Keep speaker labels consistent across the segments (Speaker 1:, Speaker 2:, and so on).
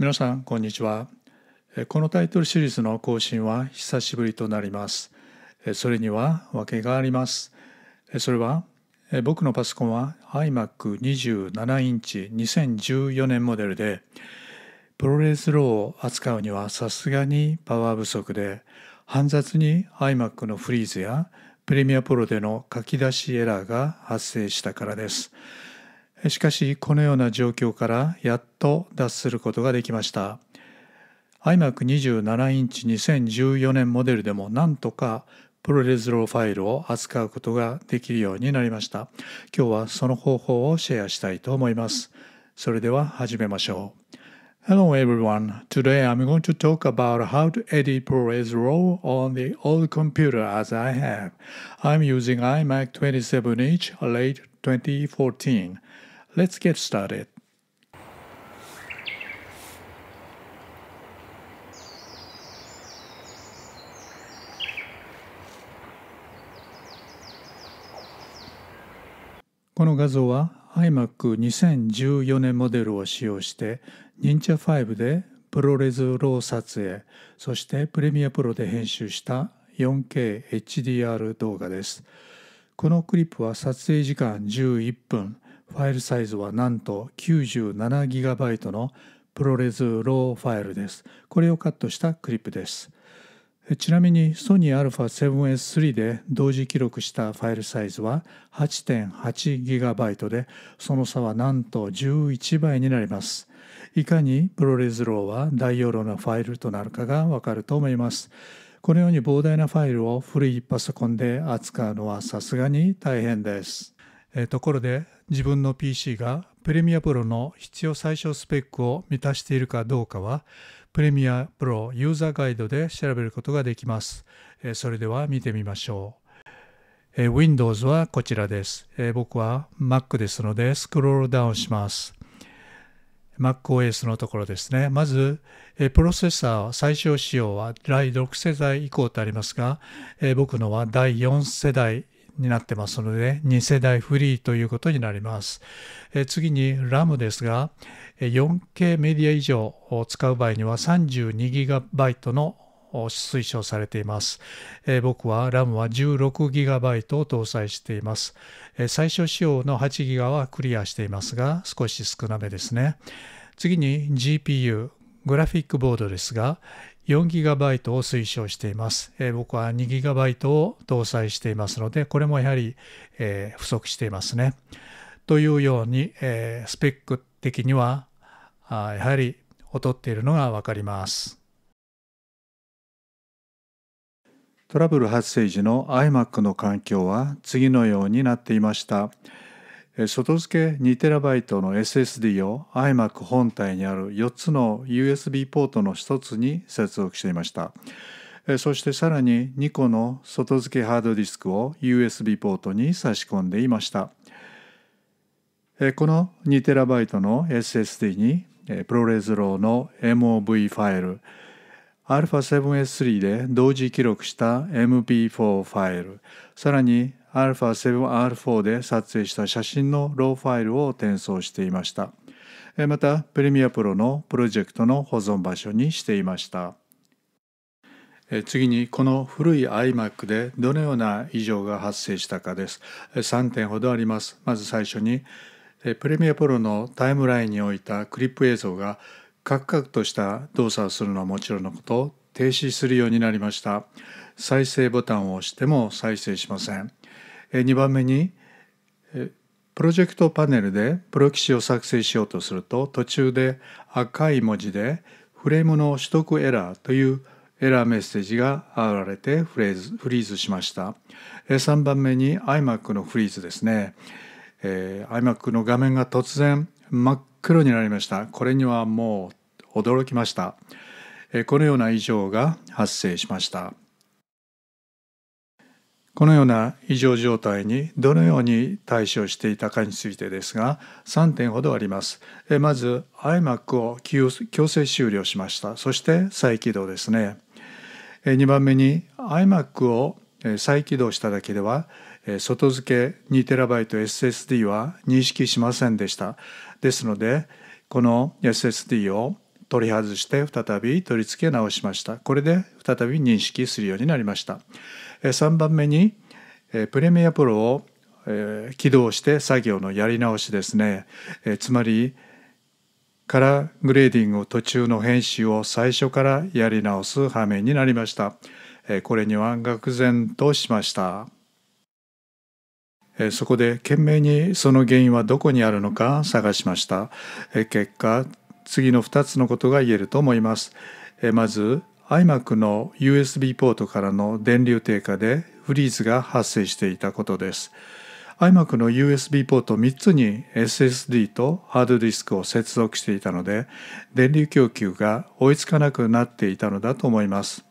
Speaker 1: 皆さんこんにちはこのタイトルシリーズの更新は久しぶりとなりますそれには訳がありますそれは僕のパソコンは iMac27 インチ2014年モデルでプロレスローを扱うにはさすがにパワー不足で煩雑に iMac のフリーズやプレミアプロでの書き出しエラーが発生したからです。しかしこのような状況からやっと脱することができました iMac27 インチ2014年モデルでもなんとかプロレスローファイルを扱うことができるようになりました今日はその方法をシェアしたいと思いますそれでは始めましょう Hello everyone. Today I'm going to talk about how to edit ProRes RAW on the old computer as I have. I'm using iMac 27 inch late 2014. Let's get started. この画像は iMac2014 年モデルを使用して j a 5でプロレスロー撮影そしてプレミアプロで編集した 4KHDR 動画ですこのクリップは撮影時間11分ファイルサイズはなんと 97GB のプロレスローファイルです。これをカットしたクリップです。ちなみにソニー α7S3 で同時記録したファイルサイズは 8.8GB でその差はなんと11倍になります。いかにプロレスローは大容量なファイルとなるかがわかると思います。このように膨大なファイルを古いパソコンで扱うのはさすがに大変です。えところで自分の PC がプレミアプロの必要最小スペックを満たしているかどうかは、プレミアプロユーザーガイドで調べることができます。それでは見てみましょう。Windows はこちらです。僕は Mac ですのでスクロールダウンします。MacOS のところですね。まず、プロセッサー最小仕様は第6世代以降とありますが、僕のは第4世代になってますので、2世代フリーということになります。え次に RAM ですが、4K メディア以上を使う場合には 32GB の推奨されています。え僕は RAM は 16GB を搭載しています。え最初仕様の 8GB はクリアしていますが、少し少なめですね。次に GPU、グラフィックボードですが 4GB を推奨しています。えー、僕は 2GB を搭載していますので、これもやはり、えー、不足していますね。というように、えー、スペック的にはあやはり劣っているのがわかります。トラブル発生時の iMac の環境は次のようになっていました。外付け 2TB の SSD を iMac 本体にある4つの USB ポートの1つに接続していましたそしてさらに2個の外付けハードディスクを USB ポートに差し込んでいましたこの 2TB の SSD に ProRes RAW の MOV ファイル α7S3 で同時記録した MP4 ファイルさらに α7R4 で撮影した写真のローファイルを転送していました。また、プレミアプロのプロジェクトの保存場所にしていました。次にこの古い iMac でどのような異常が発生したかです。3点ほどあります。まず最初にプレミアプロのタイムラインに置いたクリップ映像がカクカクとした動作をするのはもちろんのこと停止するようになりました。再生ボタンを押しても再生しません。2番目にプロジェクトパネルでプロキシを作成しようとすると途中で赤い文字でフレームの取得エラーというエラーメッセージが現れてフレーズフリーズしました3番目に iMac のフリーズですね、えー、iMac の画面が突然真っ黒になりましたこれにはもう驚きましたこのような異常が発生しましたこのような異常状態にどのように対処していたかについてですが3点ほどありますまず iMac を強制終了しましたそして再起動ですね2番目に iMac を再起動しただけでは外付け 2TBSSD は認識しませんでしたですのでこの SSD を取り外して再び取り付け直しましたこれで再び認識するようになりました3番目にプレミアプロを起動して作業のやり直しですねつまりカラーグレーディングを途中の編集を最初からやり直す場面になりましたこれには愕然としましたそこで懸命にその原因はどこにあるのか探しました結果次の2つのことが言えると思いますまず iMac の USB ポートからの電流低下でフリーズが発生していたことです。iMac の USB ポート3つに SSD とハードディスクを接続していたので電流供給が追いつかなくなっていたのだと思います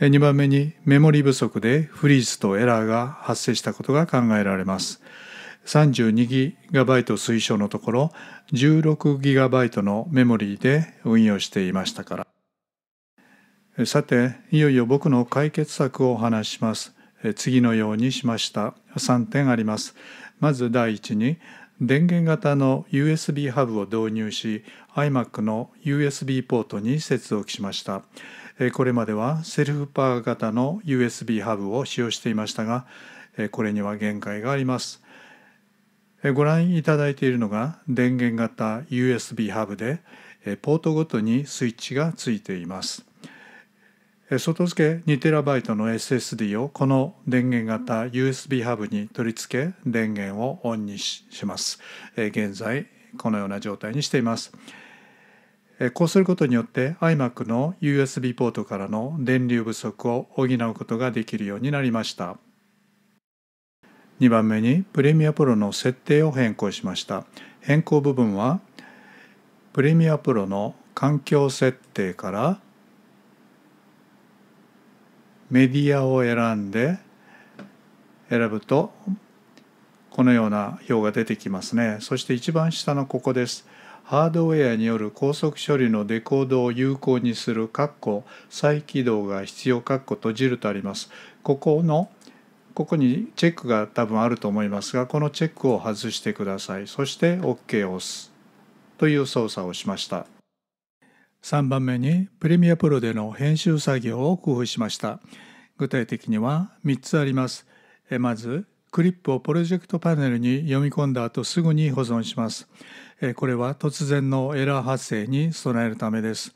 Speaker 1: 2番目にメモリ不足でフリーズとエラーが発生したことが考えられます 32GB 推奨のところ 16GB のメモリで運用していましたからさていよいよ僕の解決策をお話します次のようにしました3点ありますまず第一に電源型の USB ハブを導入し iMac の USB ポートに接続しましたこれまではセルフパワー型の USB ハブを使用していましたがこれには限界がありますご覧いただいているのが電源型 USB ハブでポートごとにスイッチがついています外付け 2TB の SSD をこの電源型 USB ハブに取り付け電源をオンにします。現在このような状態にしています。こうすることによって iMac の USB ポートからの電流不足を補うことができるようになりました。2番目にプレミアプロの設定を変更しました。変更部分はプレミアプロの環境設定からメディアを選んで選ぶとこのような表が出てきますねそして一番下のここですハードウェアによる高速処理のデコードを有効にする括弧再起動が必要括弧閉じるとありますここのここにチェックが多分あると思いますがこのチェックを外してくださいそして OK を押すという操作をしました3番目にプレミアプロでの編集作業を工夫しました具体的には3つありますまずクリップをプロジェクトパネルに読み込んだ後すぐに保存しますこれは突然のエラー発生に備えるためです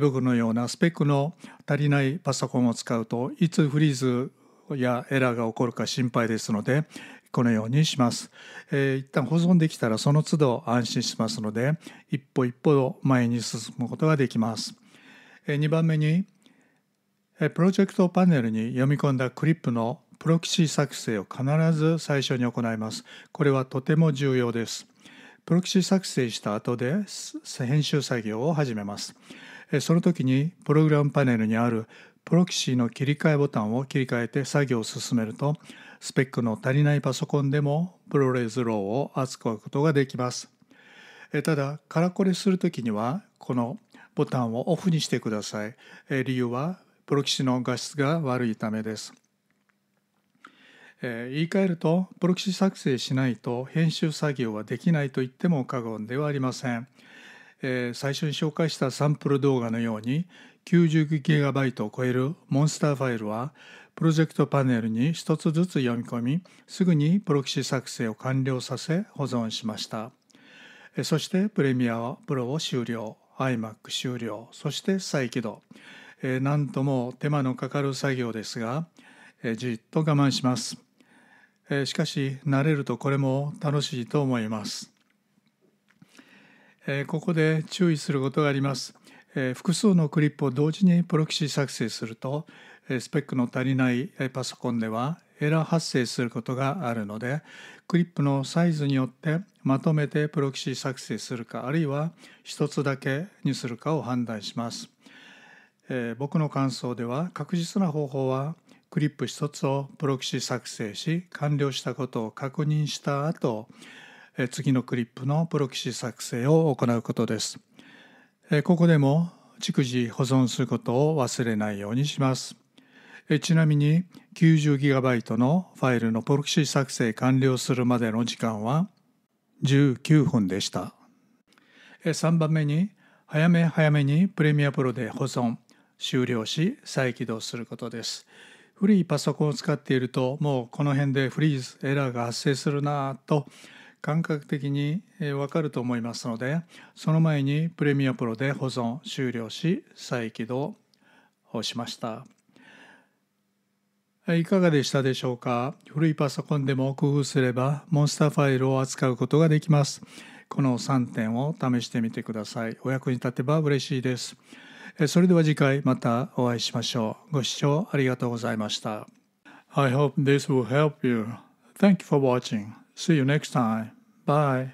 Speaker 1: 僕のようなスペックの足りないパソコンを使うといつフリーズやエラーが起こるか心配ですのでこのようにします。えー、一旦保存できたらその都度安心しますので、一歩一歩前に進むことができます。えー、2番目に、えー、プロジェクトパネルに読み込んだクリップのプロキシ作成を必ず最初に行います。これはとても重要です。プロキシ作成した後で編集作業を始めます。その時にプログラムパネルにあるプロキシの切り替えボタンを切り替えて作業を進めるとスペックの足りないパソコンでもプロレスローを扱うことができますただカラコレするときにはこのボタンをオフにしてください理由はプロキシの画質が悪いためです言い換えるとプロキシ作成しないと編集作業はできないと言っても過言ではありません最初に紹介したサンプル動画のように 90GB を超えるモンスターファイルはプロジェクトパネルに一つずつ読み込みすぐにプロキシ作成を完了させ保存しましたそしてプレミアプロを終了 iMac 終了そして再起動なんとも手間のかかる作業ですがじっと我慢しますしかし慣れるとこれも楽しいと思いますここで注意することがありますえ複数のクリップを同時にプロキシ作成するとスペックの足りないパソコンではエラー発生することがあるのでクリップのサイズによってまとめてプロキシ作成するかあるいは1つだけにするかを判断します、え僕の感想では確実な方法はクリップ1つをプロキシ作成し完了したことを確認した後次のクリップのプロキシ作成を行うことです。ここでも逐次保存することを忘れないようにします。ちなみに 90GB のファイルのプロキシ作成完了するまでの時間は19分でした。3番目に早め早めにプレミアプロで保存、終了し再起動することです。古いパソコンを使っているともうこの辺でフリーズエラーが発生するなぁと感覚的にわかると思いますのでその前にプレミアプロで保存終了し再起動をしましたいかがでしたでしょうか古いパソコンでも工夫すればモンスターファイルを扱うことができますこの3点を試してみてくださいお役に立てば嬉しいですそれでは次回またお会いしましょうご視聴ありがとうございました I hope this will help you. Thank you for watching. See you next time. Bye.